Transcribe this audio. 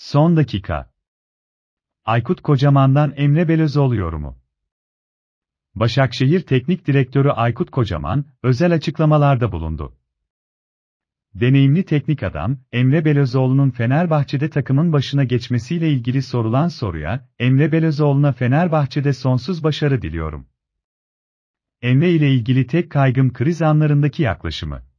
Son dakika. Aykut Kocaman'dan Emre Belözoğlu yorumu. Başakşehir Teknik Direktörü Aykut Kocaman, özel açıklamalarda bulundu. Deneyimli teknik adam, Emre Belözoğlu'nun Fenerbahçe'de takımın başına geçmesiyle ilgili sorulan soruya, Emre Belözoğlu'na Fenerbahçe'de sonsuz başarı diliyorum. Emre ile ilgili tek kaygım kriz anlarındaki yaklaşımı.